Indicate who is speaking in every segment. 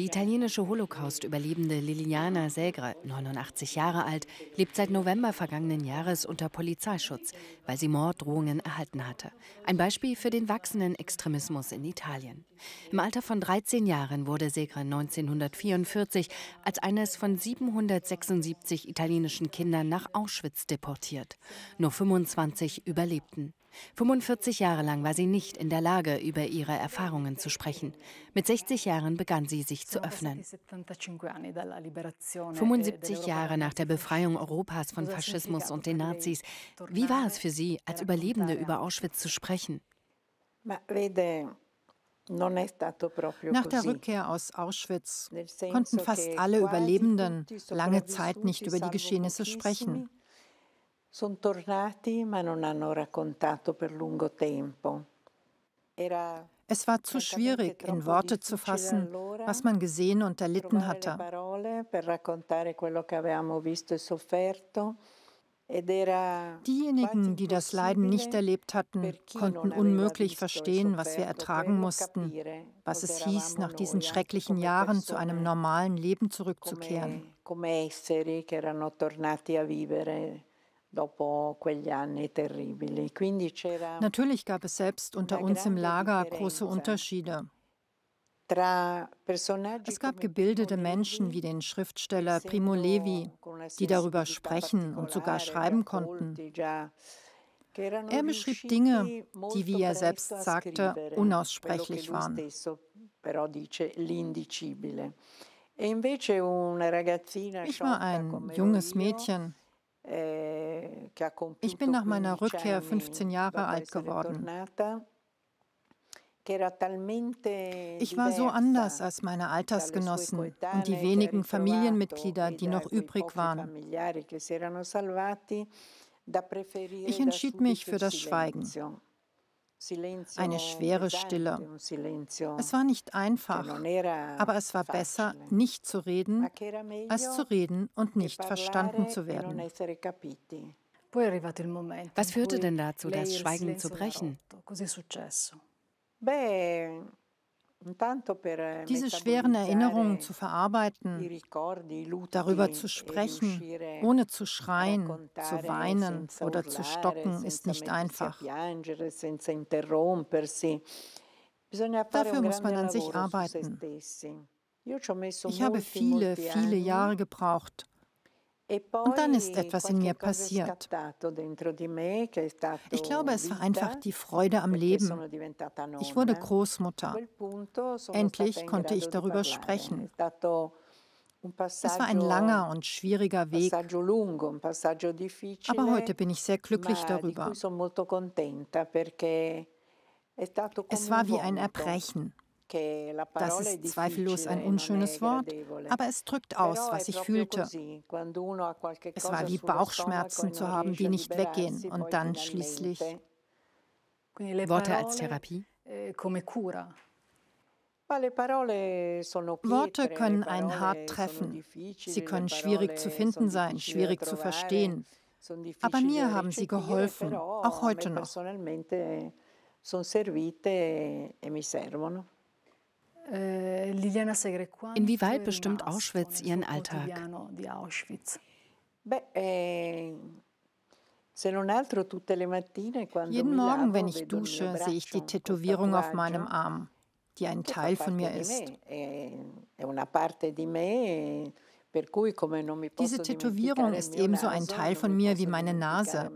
Speaker 1: Die italienische Holocaust-Überlebende Liliana Segre, 89 Jahre alt, lebt seit November vergangenen Jahres unter Polizeischutz, weil sie Morddrohungen erhalten hatte. Ein Beispiel für den wachsenden Extremismus in Italien. Im Alter von 13 Jahren wurde Segre 1944 als eines von 776 italienischen Kindern nach Auschwitz deportiert. Nur 25 überlebten. 45 Jahre lang war sie nicht in der Lage, über ihre Erfahrungen zu sprechen. Mit 60 Jahren begann sie sich zu öffnen. 75 Jahre nach der Befreiung Europas von Faschismus und den Nazis, wie war es für sie, als Überlebende über Auschwitz zu
Speaker 2: sprechen?
Speaker 3: Nach der Rückkehr
Speaker 2: aus Auschwitz
Speaker 3: konnten fast alle Überlebenden lange Zeit nicht über die Geschehnisse sprechen. Sono tornati ma non hanno raccontato per lungo
Speaker 2: tempo. Era es war zu schwierig, in Worte zu fassen, was man gesehen und erlitten hatte. E Diejenigen, die das Leiden nicht erlebt hatten, konnten unmöglich e verstehen, was wir ertragen mussten, was es hieß, nach diesen schrecklichen Jahren zu einem normalen Leben zurückzukehren.
Speaker 3: Natürlich
Speaker 2: gab es selbst unter uns im Lager große Unterschiede. Es gab gebildete Menschen wie den Schriftsteller Primo Levi, die darüber sprechen und sogar schreiben konnten.
Speaker 3: Er beschrieb Dinge, die, wie er selbst sagte, unaussprechlich waren. E ich war ein junges Mädchen, Eh, ich bin nach meiner Rückkehr 15 Jahre alt geworden. Ich war so
Speaker 2: anders als meine Altersgenossen und die wenigen Familienmitglieder, e die noch übrig waren.
Speaker 3: Ich entschied mich für das Schweigen eine schwere Stille. Es
Speaker 2: war nicht einfach, aber es war besser, nicht zu reden, als zu reden und nicht verstanden zu e werden.
Speaker 3: Was führte denn dazu, das Schweigen zu brechen? Eh, Diese schweren Erinnerungen
Speaker 2: zu verarbeiten, darüber e zu sprechen, ohne zu schreien, zu weinen oder zu stocken, ist nicht einfach.
Speaker 3: Dafür muss man an sich arbeiten. Ich habe viele, viele Jahre
Speaker 2: gebraucht,
Speaker 3: E und dann ist etwas in mir passiert. Ich glaube, es war einfach die Freude am Leben. Ich wurde Großmutter. Endlich konnte ich darüber
Speaker 2: sprechen.
Speaker 3: Es
Speaker 2: war ein langer und schwieriger Weg,
Speaker 3: aber heute bin ich sehr glücklich darüber. Es
Speaker 2: war wie ein Erbrechen.
Speaker 3: Das ist zweifellos ein unschönes Wort,
Speaker 2: aber es drückt aus, was ich fühlte. Es war wie Bauchschmerzen e zu haben, die nicht weggehen und dann schließlich
Speaker 3: Worte als Therapie. Eh, Worte
Speaker 2: können einen hart treffen. Sie können schwierig zu finden sein, schwierig zu verstehen. Aber mir haben sie geholfen, auch heute noch.
Speaker 3: Äh, Inwieweit bestimmt
Speaker 1: Auschwitz Ihren Alltag?
Speaker 3: Eh, Jeden Morgen, wenn ich dusche, sehe ich die
Speaker 2: Tätowierung auf meinem Arm, die ein Teil von mir ist.
Speaker 3: Eh, Diese Tätowierung ist ebenso ein Teil
Speaker 2: von mir wie meine Nase,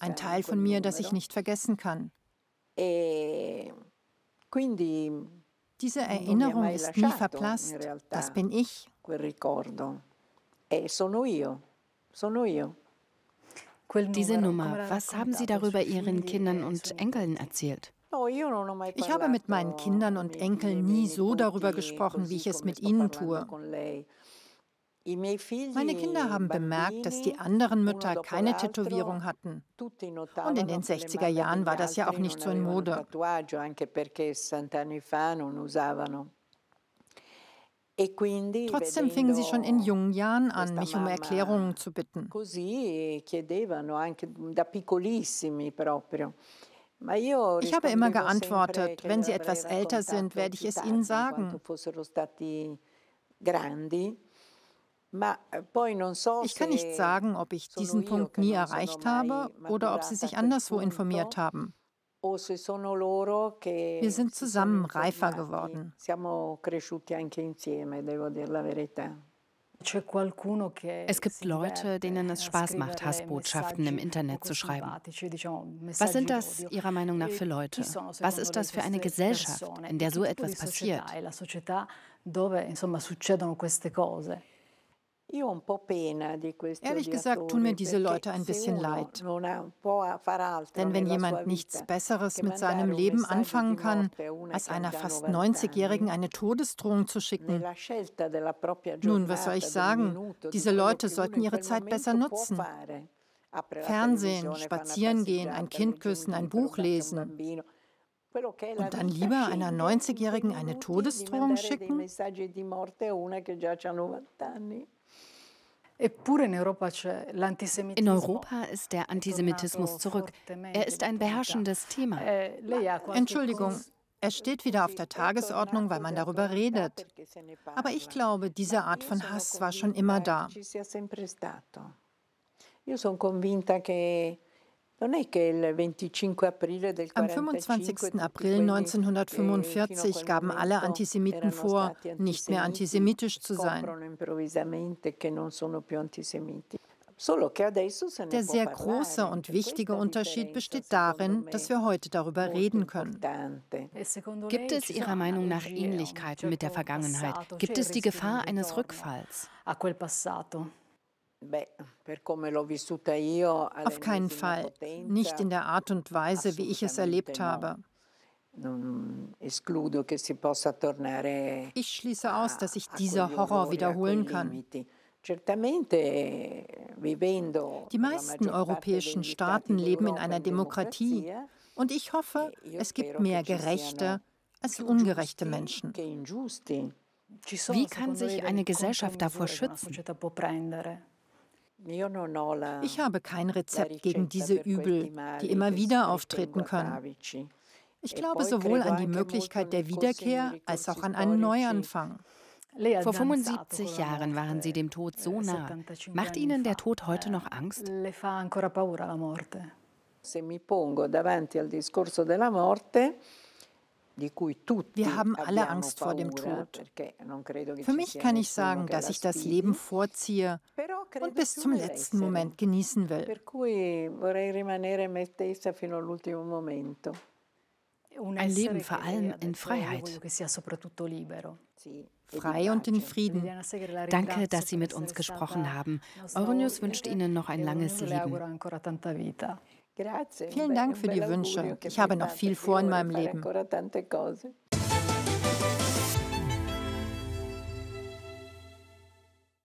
Speaker 2: ein Teil von mir, das ich nicht vergessen kann.
Speaker 3: Eh, quindi diese Erinnerung ist nie verblasst. Das bin ich. E
Speaker 2: Diese Nummer, was haben Sie darüber Ihren Kindern und Enkeln erzählt? Ich habe mit meinen Kindern und Enkeln nie so darüber gesprochen, wie ich es mit Ihnen tue. Meine Kinder haben bemerkt, dass die anderen Mütter keine Tätowierung hatten. Und in den 60er Jahren war das ja auch nicht so in Mode.
Speaker 3: E Trotzdem fingen sie schon in
Speaker 2: jungen Jahren an, mich um Erklärungen zu bitten.
Speaker 3: Ich habe immer geantwortet, wenn sie etwas älter sind, werde ich es ihnen sagen. Äh, ich kann nicht sagen, ob ich
Speaker 2: diesen Punkt nie erreicht habe oder ob sie sich anderswo informiert haben.
Speaker 3: Wir sind
Speaker 2: zusammen reifer geworden.
Speaker 1: Es gibt Leute, denen es Spaß macht, Hassbotschaften im Internet zu schreiben. Was sind das Ihrer Meinung nach e für Leute? Was ist das für eine Gesellschaft, in der so etwas passiert? E
Speaker 3: Ehrlich gesagt tun mir diese Leute ein bisschen leid.
Speaker 2: Denn wenn jemand nichts Besseres mit seinem Leben anfangen kann, als einer fast 90-Jährigen eine Todesdrohung zu schicken, nun, was soll ich sagen? Diese Leute sollten ihre Zeit besser nutzen.
Speaker 3: Fernsehen, spazieren
Speaker 2: gehen, ein Kind küssen, ein Buch lesen.
Speaker 3: Und dann lieber einer
Speaker 2: 90-Jährigen eine Todesdrohung schicken? In Europa ist der Antisemitismus zurück. Er ist ein beherrschendes Thema. Eh, Entschuldigung, er steht wieder auf der Tagesordnung, weil man darüber redet. Ne Aber ich glaube, diese Art von Hass war schon immer da. Ich bin convinta dass am 25. April 1945 eh, gaben alle Antisemiten vor, nicht mehr antisemitisch zu sein.
Speaker 3: Ne der sehr
Speaker 2: große e und wichtige Unterschied besteht darin, dass wir heute darüber reden können. E
Speaker 3: Gibt es Ihrer Meinung
Speaker 2: nach Ähnlichkeiten mit der Vergangenheit? Gibt es die Gefahr
Speaker 3: eines Rückfalls? Auf keinen Fall, nicht in der Art
Speaker 2: und Weise, wie ich es erlebt habe. Ich schließe aus,
Speaker 3: dass sich dieser Horror wiederholen kann.
Speaker 2: Die meisten europäischen Staaten leben in einer Demokratie und ich hoffe, e es gibt mehr gerechte als ungerechte Menschen. Wie kann sich eine Gesellschaft davor schützen? Ich habe kein Rezept gegen diese Übel, die immer wieder auftreten können. Ich e glaube sowohl an die Möglichkeit der Wiederkehr als auch an einen Neuanfang.
Speaker 1: Vor 75
Speaker 3: Jahren waren Sie dem Tod so eh, nah. Macht Ihnen
Speaker 1: der Tod heute noch eh, Angst? Wir
Speaker 2: haben alle Angst vor dem Tod.
Speaker 3: Für mich kann ich sagen, dass ich das Leben
Speaker 2: vorziehe,
Speaker 3: und bis zum letzten Moment
Speaker 2: genießen will.
Speaker 1: Ein Leben vor allem in oh, Freiheit. E Frei
Speaker 2: und in Frieden. Danke, dass Sie mit uns gesprochen haben.
Speaker 1: Euronews e wünscht Ihnen noch ein
Speaker 2: langes Leben. Vielen Dank für die Wünsche. Ich habe noch viel vor in meinem Leben.